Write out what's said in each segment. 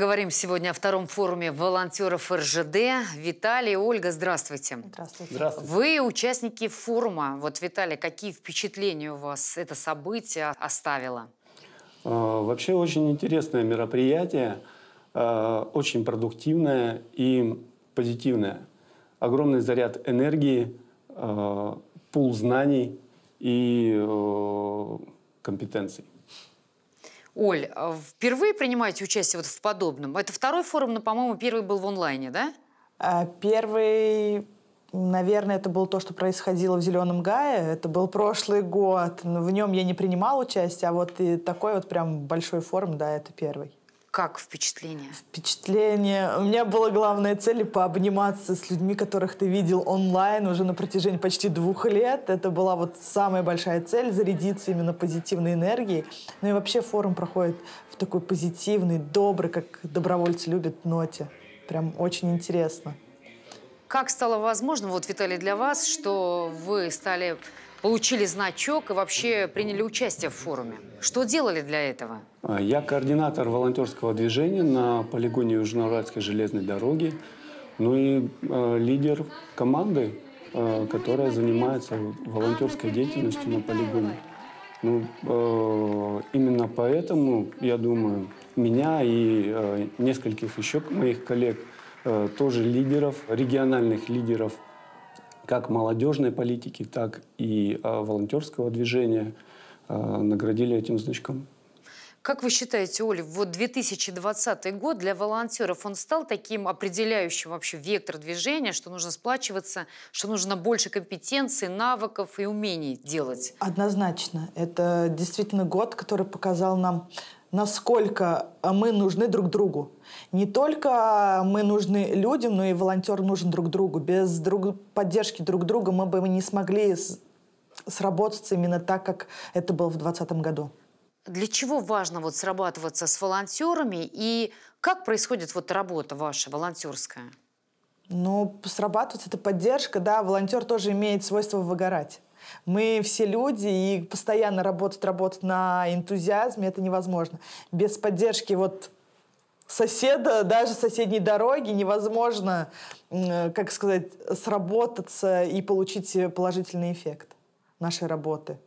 Говорим сегодня о втором форуме волонтеров РЖД. Виталий, Ольга, здравствуйте. Здравствуйте. здравствуйте. Вы участники форума. Вот, Виталий, какие впечатления у вас это событие оставило? А, вообще очень интересное мероприятие, а, очень продуктивное и позитивное. Огромный заряд энергии, а, пул знаний и компетенций. Оль, а впервые принимаете участие вот в подобном? Это второй форум, но, по-моему, первый был в онлайне, да? А, первый Наверное, это было то, что происходило в «Зеленом Гае». Это был прошлый год. В нем я не принимала участие, а вот и такой вот прям большой форум, да, это первый. Как впечатление? Впечатление. У меня была главная цель пообниматься с людьми, которых ты видел онлайн уже на протяжении почти двух лет. Это была вот самая большая цель — зарядиться именно позитивной энергией. Ну и вообще форум проходит в такой позитивный, добрый, как добровольцы любят, ноте. Прям очень интересно. Как стало возможно, вот, Виталий, для вас, что вы стали получили значок и вообще приняли участие в форуме. Что делали для этого? А, я координатор волонтерского движения на полигоне Южноуральской железной дороги, ну и э, лидер команды, э, которая занимается волонтерской деятельностью на полигоне. Ну, э, именно поэтому, я думаю, меня и э, нескольких еще моих коллег, э, тоже лидеров, региональных лидеров как молодежной политики, так и а, волонтерского движения а, наградили этим значком. Как вы считаете, Оля, вот 2020 год для волонтеров, он стал таким определяющим вообще вектор движения, что нужно сплачиваться, что нужно больше компетенций, навыков и умений делать? Однозначно. Это действительно год, который показал нам насколько мы нужны друг другу. Не только мы нужны людям, но и волонтер нужен друг другу. Без друг, поддержки друг друга мы бы не смогли с, сработаться именно так, как это было в 2020 году. Для чего важно вот срабатываться с волонтерами и как происходит вот работа ваша волонтерская? Ну, срабатывать это поддержка, да, волонтер тоже имеет свойство выгорать. Мы все люди, и постоянно работать, работать на энтузиазме это невозможно. Без поддержки вот соседа, даже соседней дороги невозможно, э, как сказать, сработаться и получить положительный эффект нашей работы.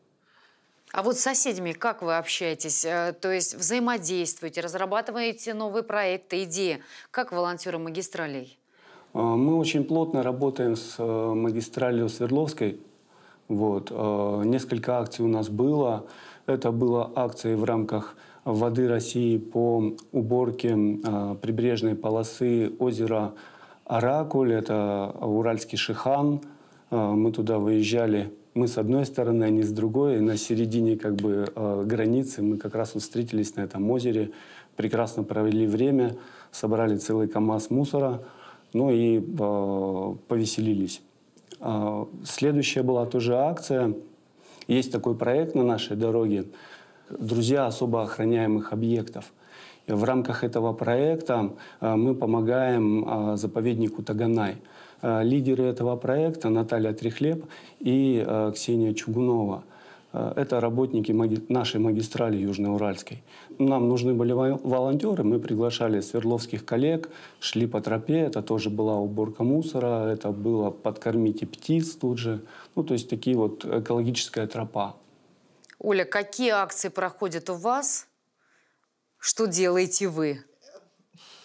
А вот с соседями как вы общаетесь? Э, то есть взаимодействуете, разрабатываете новые проекты, идеи? Как волонтеры магистралей? А, мы очень плотно работаем с э, магистралью Свердловской. Вот. Э, несколько акций у нас было. Это была акция в рамках «Воды России» по уборке э, прибрежной полосы озера Оракуль. Это Уральский Шихан. Э, мы туда выезжали мы с одной стороны, они с другой. И на середине как бы границы мы как раз вот встретились на этом озере, прекрасно провели время, собрали целый КАМАЗ мусора, ну и э, повеселились. А, следующая была тоже акция. Есть такой проект на нашей дороге «Друзья особо охраняемых объектов». И в рамках этого проекта а, мы помогаем а, заповеднику Таганай. Лидеры этого проекта Наталья Трихлеб и Ксения Чугунова – Э, это работники нашей магистрали Южноуральской. Нам нужны были волонтеры, мы приглашали свердловских коллег, шли по тропе, это тоже была уборка мусора, это было подкормите птиц тут же, ну то есть такие вот экологическая тропа. Оля, какие акции проходят у вас? Что делаете вы?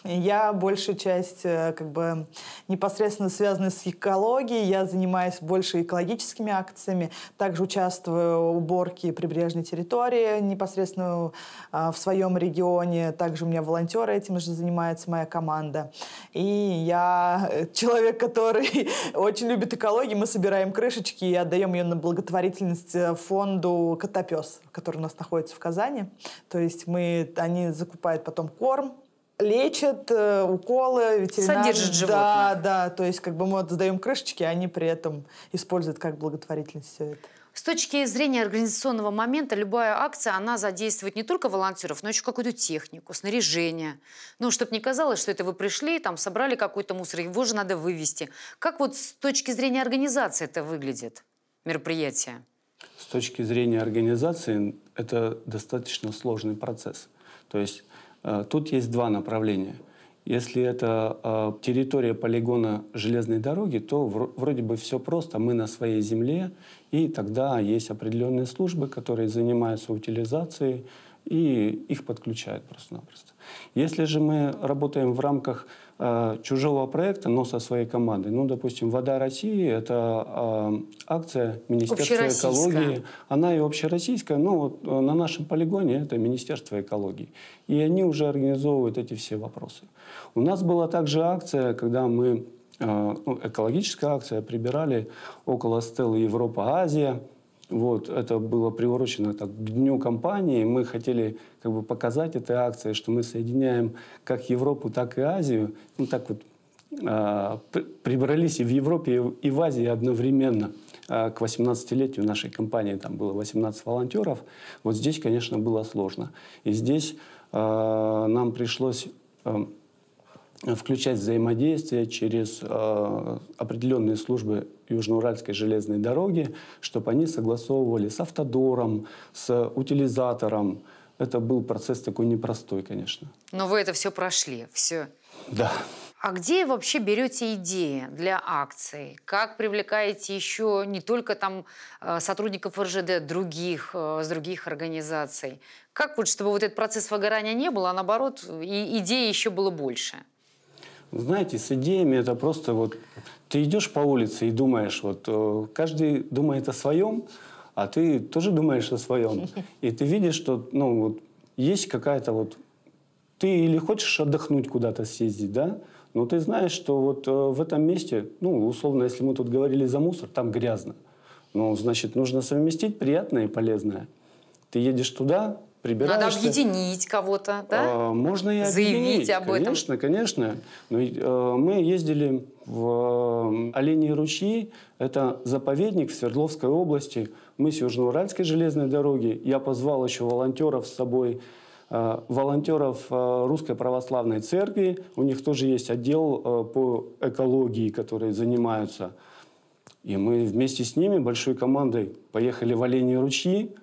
Я большую часть э, как бы непосредственно связаны с экологией. Я занимаюсь больше экологическими акциями, также участвую в уборке прибрежной территории непосредственно а, в своем регионе. Также у меня волонтеры этим же занимается моя команда. И я э, человек, который очень любит экологию. Мы собираем крышечки и отдаем ее на благотворительность э, фонду «Котопес», который у нас находится в Казани. То есть мы, они закупают потом корм лечат, э, уколы, ветеринары. Содержит животное. Да, да, то есть как бы мы отдаем крышечки, а они при этом используют как благотворительность все это. С точки зрения организационного момента, любая акция, она задействует не только волонтеров, но еще какую-то технику, снаряжение. Ну, чтобы не казалось, что это вы пришли, там собрали какой-то мусор, его же надо вывести. Как вот с точки зрения организации это выглядит, мероприятие? С точки зрения организации это достаточно сложный процесс. То есть Э, тут есть два направления. Если это э, территория полигона железной дороги, то вроде бы все просто, мы на своей земле, и тогда есть определенные службы, которые занимаются утилизацией, и их подключают просто-напросто. Если же мы работаем в рамках э, чужого проекта, но со своей командой, ну, допустим, «Вода России» — это э, акция Министерства экологии. Она и общероссийская, но вот э, на нашем полигоне это Министерство экологии. И они уже организовывают эти все вопросы. У нас была также акция, когда мы, э, ну, экологическая акция, прибирали около стелы «Европа-Азия», вот, это было приурочено так, к Дню компании. Мы хотели как бы, показать этой акции, что мы соединяем как Европу, так и Азию. Ну, так вот э, прибрались и в Европе, и в Азии одновременно э, к 18-летию нашей компании. Там было 18 волонтеров. Вот здесь, конечно, было сложно. И здесь э, нам пришлось... Э, включать взаимодействие через э, определенные службы Южноуральской железной дороги, чтобы они согласовывали с автодором, с утилизатором. Это был процесс такой непростой, конечно. Но вы это все прошли, все. Да. А где вообще берете идеи для акций? Как привлекаете еще не только там э, сотрудников РЖД, других, э, с других организаций? Как вот, чтобы вот этот процесс выгорания не было, а наоборот, и идеи еще было больше? Знаете, с идеями это просто вот... Ты идешь по улице и думаешь, вот э, каждый думает о своем, а ты тоже думаешь о своем. И ты видишь, что ну, вот, есть какая-то вот... Ты или хочешь отдохнуть куда-то съездить, да? Но ты знаешь, что вот э, в этом месте, ну, условно, если мы тут говорили за мусор, там грязно. Ну, значит, нужно совместить приятное и полезное. Ты едешь туда, прибираешься. Надо объединить кого-то, да? А, можно и объединить. Заявить об конечно, этом. Конечно, конечно. Но э, мы ездили в э, Оленьи ручьи. Это заповедник в Свердловской области. Мы с Южноуральской железной дороги. Я позвал еще волонтеров с собой э, волонтеров Русской Православной Церкви. У них тоже есть отдел по экологии, который занимаются. И мы вместе с ними, большой командой, поехали в Оленьи ручьи,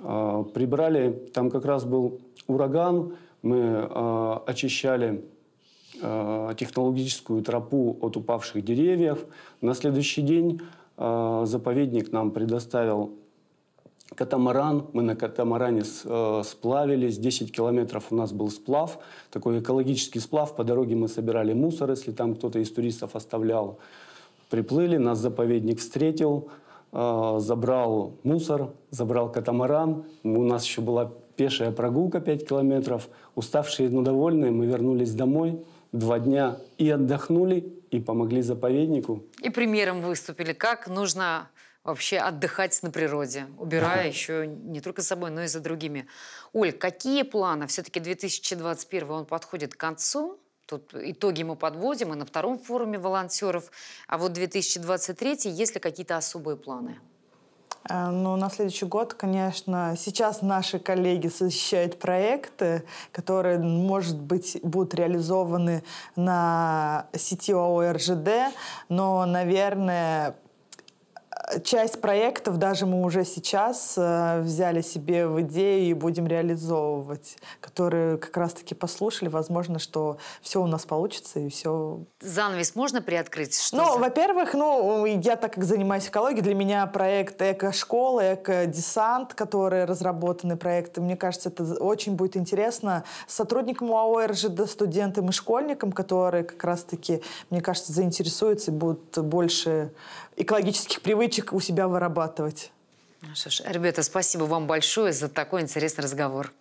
а, прибрали, там как раз был ураган, мы а, очищали а, технологическую тропу от упавших деревьев. На следующий день заповедник нам предоставил катамаран. Мы на катамаране сплавились. 10 километров у нас был сплав, такой экологический сплав. По дороге мы собирали мусор, если там кто-то из туристов оставлял. Приплыли, нас заповедник встретил – а, забрал мусор, забрал катамаран. У нас еще была пешая прогулка 5 километров. Уставшие, но довольные, мы вернулись домой. Два дня и отдохнули, и помогли заповеднику. И примером выступили, как нужно вообще отдыхать на природе, убирая ага. еще не только за собой, но и за другими. Оль, какие планы? Все-таки 2021 он подходит к концу. Тут итоги мы подводим и на втором форуме волонтеров. А вот 2023, есть ли какие-то особые планы? А, ну, на следующий год, конечно, сейчас наши коллеги защищают проекты, которые, может быть, будут реализованы на сети ООРЖД, но, наверное, часть проектов даже мы уже сейчас э, взяли себе в идею и будем реализовывать, которые как раз-таки послушали, возможно, что все у нас получится и все. Занавес можно приоткрыть? Что ну, за... во-первых, ну, я так как занимаюсь экологией, для меня проект эко школы «Эко-десант», которые разработаны проекты, мне кажется, это очень будет интересно сотрудникам УАО РЖД, студентам и школьникам, которые как раз-таки, мне кажется, заинтересуются и будут больше экологических привычек у себя вырабатывать. Ну что ж, ребята, спасибо вам большое за такой интересный разговор.